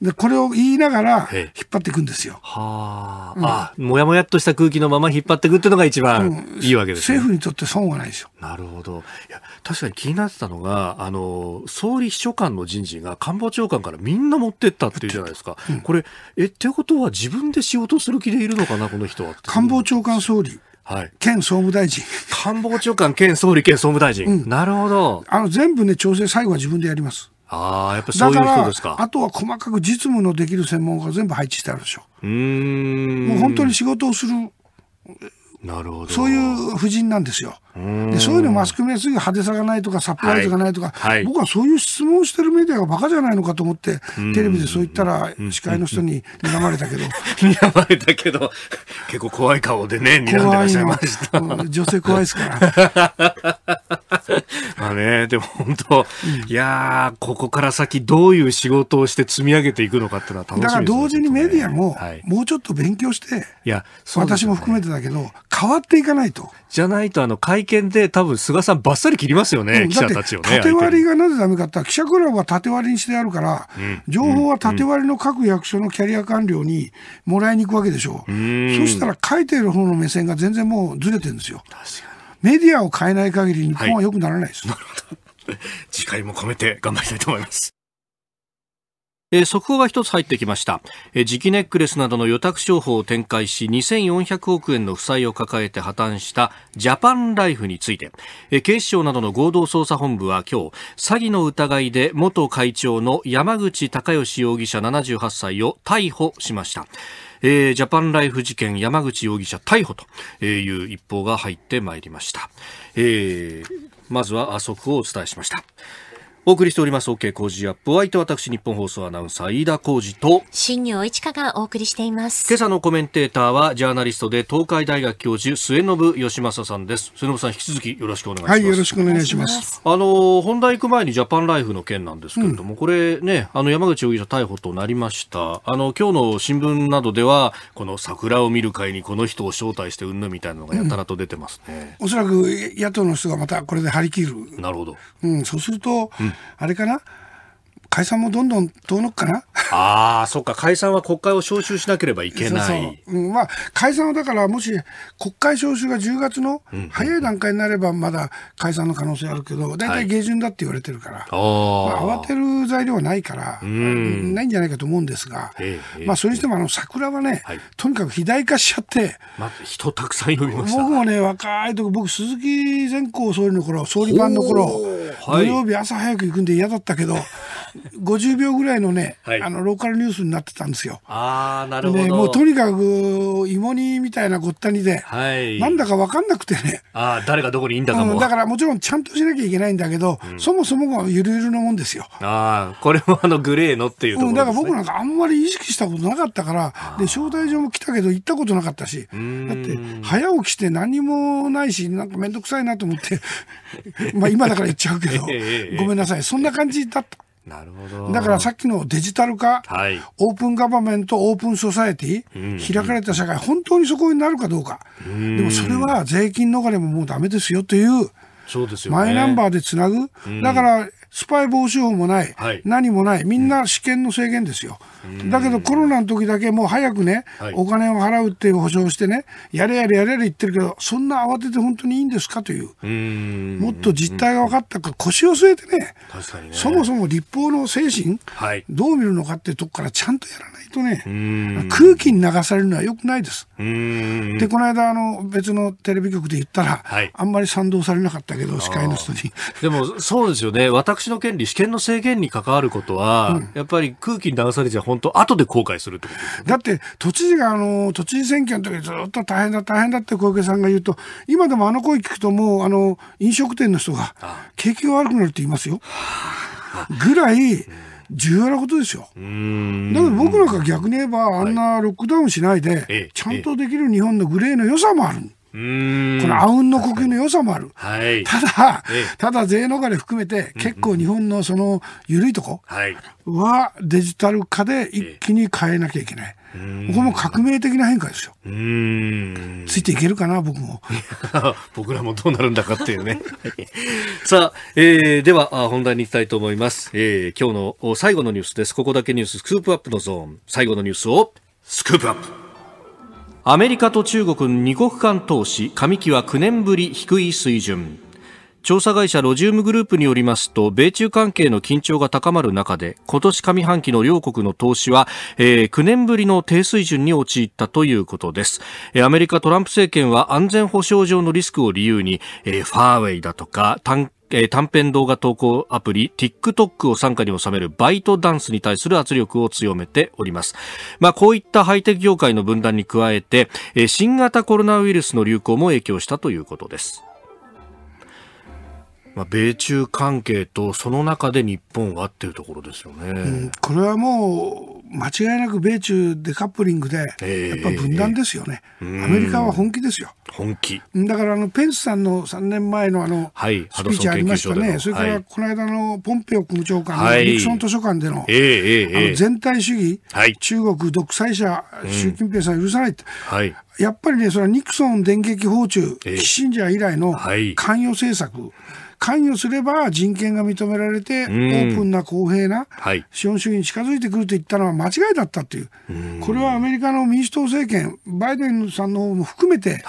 でこれを言いながら引っ張っていくんですよ。はあ、うん、あもやもやっとした空気のまま引っ張っていくっていうのが一番いいわけです、ねうん、政府にとって損はないですよ。なるほどいや確かに気になってたのがあの総理秘書官の人事が官房長官からみんな持ってったっていうじゃないですか、うん、これえってことは自分で仕事する気でいるのかなこの人は官房長官総理はい、県総務大臣。官房長官兼総理兼総務大臣。うん、なるほど。あの、全部ね、調整最後は自分でやります。ああ、やっぱそういう人ですか。あとは細かく実務のできる専門家全部配置してあるでしょ。うん。もう本当に仕事をするなるほどそういう布陣なんですよ。でそういうのマスコミはすぐ派手さがないとかサプライズがないとか、はいはい、僕はそういう質問してるメディアがバカじゃないのかと思ってテレビでそう言ったら司会の人に睨まれたけど 睨まれたけど結構怖い顔でね睨んでらっしゃいました。女性怖いですから まあねでも本当、いやここから先どういう仕事をして積み上げていくのかっていうのは楽しみです、ね、だから同時にメディアも、もうちょっと勉強していや、ね、私も含めてだけど変わっていかないと。じゃないと、あの、会見で多分菅さんばっさり切りますよね、うん、記者たちをね。縦割りがなぜダメかって記者クラブは縦割りにしてあるから、うん、情報は縦割りの各役所のキャリア官僚にもらいに行くわけでしょう。うそしたら書いてる方の目線が全然もうずれてるんですよ。メディアを変えない限り日本は良くならないです。はい、次回も込めて頑張りたいと思います。えー、速報が一つ入ってきました、えー、磁気ネックレスなどの予託商法を展開し2400億円の負債を抱えて破綻したジャパンライフについて、えー、警視庁などの合同捜査本部は今日詐欺の疑いで元会長の山口孝義容疑者78歳を逮捕しました、えー、ジャパンライフ事件山口容疑者逮捕という一報が入ってまいりました、えー、まずは速報をお伝えしましたお送りしております OK 工事アップワイト私日本放送アナウンサー飯田浩二と新業一華がお送りしています今朝のコメンテーターはジャーナリストで東海大学教授末延義正さんです末延さん引き続きよろしくお願いしますはいよろしくお願いしますあの本題行く前にジャパンライフの件なんですけれども、うん、これねあの山口容疑者逮捕となりましたあの今日の新聞などではこの桜を見る会にこの人を招待してうんぬみたいなのがやたらと出てますね、うん、おそらく野党の人がまたこれで張り切るなるほどうんそうすると、うんあれかな解散もどんどん遠のくかなああ、そっか、解散は国会を召集しなければいけない。そうそううん、まあ、解散はだから、もし国会召集が10月の早い段階になれば、まだ解散の可能性あるけど、大体下旬だって言われてるから、はい、まあ、慌てる材料はないから、ないんじゃないかと思うんですが、まあ、それにしてもあの桜はね、はい、とにかく肥大化しちゃって、まあ、人たくさんいまし僕もね、若い時僕、鈴木善光総理の頃、総理版の頃、土曜日朝早く行くんで嫌だったけど、50秒ぐらいのね、はい、あのローカルニュースになってたんですよ。あなるほど、ね、もうとにかく芋煮みたいなごった煮で、はい、なんだか分かんなくてねあ誰がどこにいいんだかも、うん、だからもちろんちゃんとしなきゃいけないんだけど、うん、そもそもがゆるゆるのもんですよ。ああ、これもあのグレーのっていうところ、ねうん、だから僕なんかあんまり意識したことなかったからで招待状も来たけど行ったことなかったしだって早起きして何もないしなんか面倒くさいなと思って まあ今だから言っちゃうけど、ごめんなさいそんな感じだった。なるほどだからさっきのデジタル化、はい、オープンガバメントオープンソサエティ、うん開かれた社会本当にそこになるかどうか、うでもそれは税金逃れももうだめですよというそうですよ、ね、マイナンバーでつなぐ、だからスパイ防止法もない、はい、何もない、みんな私権の制限ですよ。だけどコロナの時だけもう早くね、はい、お金を払うっていう保証してね、やれやれやれやれ言ってるけど、そんな慌てて本当にいいんですかという、うもっと実態が分かったか、腰を据えてね、ねそもそも立法の精神、はい、どう見るのかっていうとこからちゃんとやらないとね、空気に流されるのはよくないです。で、この間あの、別のテレビ局で言ったら、はい、あんまり賛同されなかったけど、司会の人に。でもそうですよね私私の権利、私権の制限に関わることは、うん、やっぱり空気に流されちゃ本当、後で後悔するってこと、ね、だって、都知事があの、都知事選挙の時ずっと大変だ、大変だって小池さんが言うと、今でもあの声聞くともう、あの、飲食店の人が、景気が悪くなるって言いますよ。ぐらい、重要なことですよ。だから僕なんか逆に言えば、あんなロックダウンしないで、ちゃんとできる日本のグレーの良さもある。このあうんの呼吸の良さもある、はい、ただ、ただ税逃れ含めて結構日本のその緩いとこはデジタル化で一気に変えなきゃいけない。ここも革命的な変化ですよ。うんついていけるかな、僕も。僕らもどうなるんだかっていうね。さあ、えー、では本題に行きたいと思います、えー。今日の最後のニュースです。ここだけニューススクープアップのゾーン。最後のニュースをスクープアップ。アメリカと中国二国間投資上期は9年ぶり低い水準調査会社ロジウムグループによりますと米中関係の緊張が高まる中で今年上半期の両国の投資は、えー、9年ぶりの低水準に陥ったということですアメリカトランプ政権は安全保障上のリスクを理由に、えー、ファーウェイだとか短えー、短編動画投稿アプリ TikTok を傘下に収めるバイトダンスに対する圧力を強めております。まあ、こういったハイテク業界の分断に加えて、えー、新型コロナウイルスの流行も影響したということです。まあ、米中関係とその中で日本はっていうところですよね、うん、これはもう間違いなく米中デカップリングでやっぱ分断ですよね、えー、アメリカは本気ですよ本気だからあのペンスさんの3年前のあのスピーチありましたね、はい、それからこの間のポンペオ国長官、ニクソン図書館でのえー、あの全体主義、はい、中国独裁者、習近平さん許さないって、はいやっぱりね、それはニクソン電撃訪中、キッシンジャー以来の関与政策、えー関与すれば人権が認められて、オープンな公平な資本主義に近づいてくると言ったのは間違いだったという、これはアメリカの民主党政権、バイデンさんの方も含めて、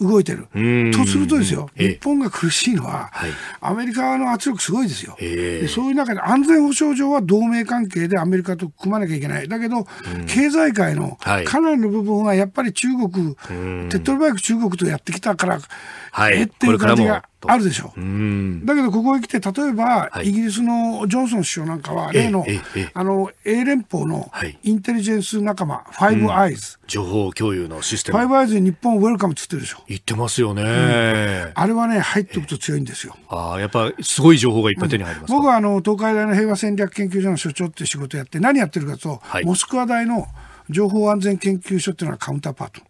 動いてる。とするとですよ、日本が苦しいのは、アメリカの圧力すごいですよ、で。そういう中で安全保障上は同盟関係でアメリカと組まなきゃいけない。だけど、経済界のかなりの部分はやっぱり中国、手っ取り早く中国とやってきたから、えっていう感じが。とあるでしょう、うだけどここへ来て例えば、はい、イギリスのジョンソン首相なんかは例のあの英連邦のインテリジェンス仲間、ファイブアイズ、情報共有のシステムファイブアイズに日本ウェルカムっつってるでしょ言ってますよね、うん、あれはね入っておくと強いんですよああやっぱすごい情報がいっぱい手に入ります、うん、僕はあの東海大の平和戦略研究所の所長って仕事やって何やってるかと、はい、モスクワ大の情報安全研究所っていうのはカウンターパート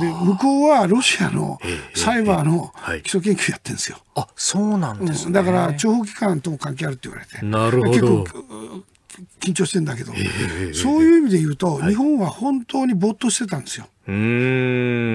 で向こうはロシアのサイバーの基礎研究やってるんですよ。あそうなんです、ねうん、だから諜報機関とも関係あるって言われてなるほど結構緊張してんだけど、そういう意味で言うと、日本は本当にぼっとしてたんですよ。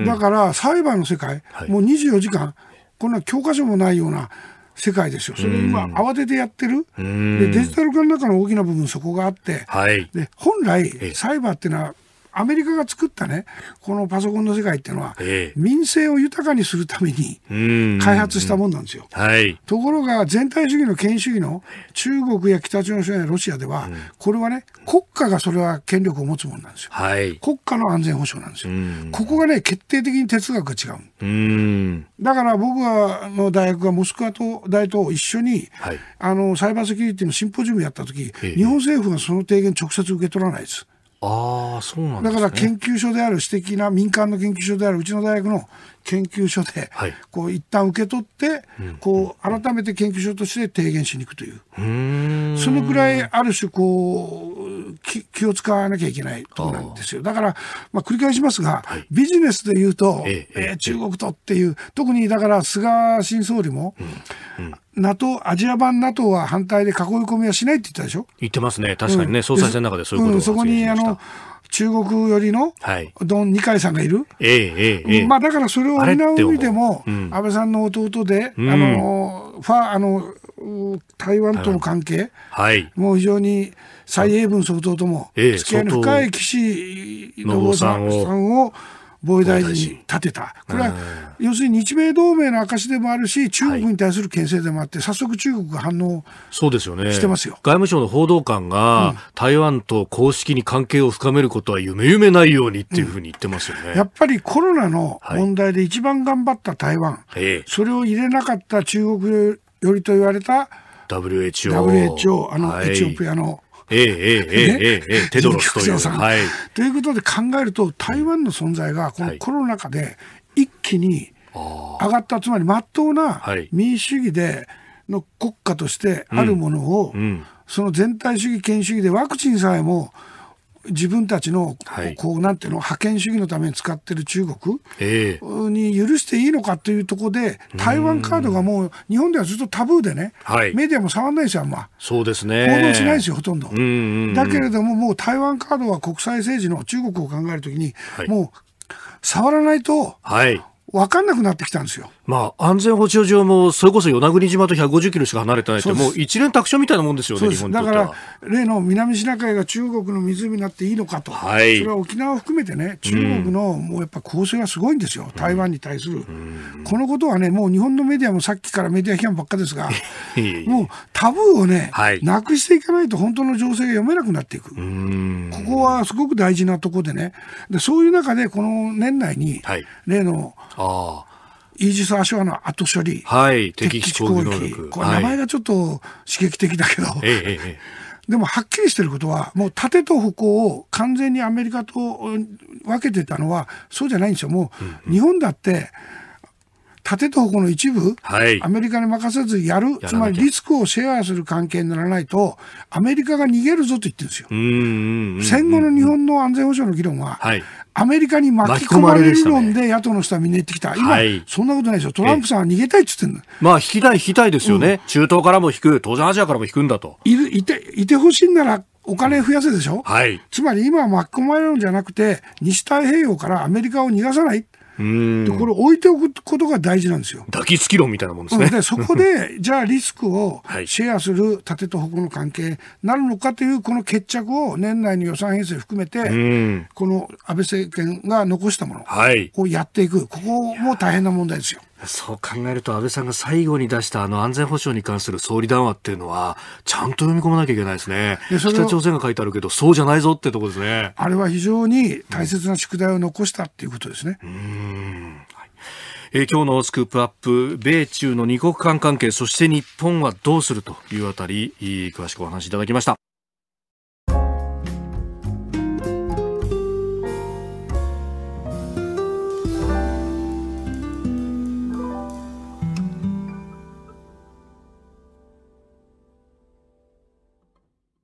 だからサイバーの世界、もう24時間こんな教科書もないような世界ですよ。それを今慌ててやってる。でデジタル化の中の大きな部分そこがあって、で本来サイバーっていうのはアメリカが作ったねこのパソコンの世界っていうのは、え民生を豊かにするために開発したもんなんですよ、はい、ところが全体主義の権威主義の中国や北朝鮮やロシアでは、うん、これはね国家がそれは権力を持つもんなんですよ、はい、国家の安全保障なんですよ、ここがね決定的に哲学が違ううだから僕はの大学がモスクワと大と一緒に、はい、あのサイバーセキュリティのシンポジウムやった時、え日本政府がその提言直接受け取らないです。あそうなん、ね、だから研究所である私的な民間の研究所であるうちの大学の研究所で、い、こう一旦受け取って、こう改めて研究所として提言しに行くというそのくらいある種こ気気を使わなきゃいけないところなんですよ。だから、まあ、繰り返しますが、はい、ビジネスで言うと、ええー、中国とっていう、特にだから菅新総理も、うんうん NATO、アジア版 NATO は反対で囲い込みはしないって言ったでしょ言ってますね、確かにね、うん、総裁選の中でそういうことをしし、うん、そこにあの中国寄りのドン・ニ二階さんがいる、ええええ、まあ、だからそれを補う意味でも、うん、安倍さんの弟で、あのファあの台湾との関係、はい、もう非常に。蔡英文総統とも付き合いの深い岸信夫さんを防衛大臣に立てた、これは要するに日米同盟の証でもあるし、中国に対する牽制でもあって、早速、中国が反応してますよ、外務省の報道官が、うん、台湾と公式に関係を深めることは夢夢ないようにっていうふうに言ってますよね、うん、やっぱりコロナの問題で一番頑張った台湾、はい、それを入れなかった中国寄りと言われた WHO, WHO あのエチオピアの。ええええええテドロスという。はい、ということで考えると、台湾の存在がこのコロナ禍で一気に上がった、つまりまっとうな民主主義での国家としてあるものを、その全体主義、権主義でワクチンさえも、自分たちの、はい、こうなんていうの覇権主義のために使ってる中国に許していいのかというところで、えー、台湾カードがもう日本ではずっとタブーでね、はい、メディアも触らないですよ、あんま。そうですね。報道しないですよ、ほとんど。んうん、だけれども、もう台湾カードは国際政治の中国を考えるときに、はい、もう触らないと、はい、分かんなくなってきたんですよ。まあ、安全保障上も、それこそ与那国島と150キロしか離れてないって、もう一連卓書みたいなもんですよね、だから、例の南シナ海が中国の湖になっていいのかと、はい、それは沖縄を含めてね、中国のもうやっぱ構成がすごいんですよ、うん、台湾に対する、うん、このことはね、もう日本のメディアもさっきからメディア批判ばっかですが、もうタブーをね、はい、なくしていかないと、本当の情勢が読めなくなっていく、うん、ここはすごく大事なところでねで、そういう中で、この年内に、例の、はい、あイージス・アショアの後処理、はい、敵基地攻撃これ名前がちょっと刺激的だけど、はい、でもはっきりしてることはもう盾と矛を完全にアメリカと分けてたのはそうじゃないんですよもう、日本だって盾と矛の一部、はい、アメリカに任せずやるつまりリスクをシェアする関係にならないとアメリカが逃げるぞと言ってるんですよ。戦後の日本の安全保障の議論は、はい、アメリカに巻き込まれる理論で野党の人はみんな言ってきた、今、はい、そんなことないですよ、トランプさんは逃げたいっつってんだ。まあ、引きたい、引きたいですよね、うん、中東からも引く、当然アジアからも引くんだと。いいていてほしいんならお金増やせでしょ、はい、つまり今は巻き込まれるんじゃなくて西太平洋からアメリカを逃がさないでこれ置いておくことが大事なんですよ。抱きつき論みたいなもんですね。でそこで じゃあリスクをシェアする盾と矛の関係なるのかというこの決着を年内の予算編成含めてこの安倍政権が残したものをやっていくここも大変な問題ですよ。そう考えると安倍さんが最後に出したあの安全保障に関する総理談話っていうのはちゃんと読み込まなきゃいけないですね北朝鮮が書いてあるけどそうじゃないぞってとこですねあれは非常に大切な宿題を残したっていうことですね。うんえ今日のスクープアップ米中の二国間関係そして日本はどうするというあたり詳しくお話しいただきました。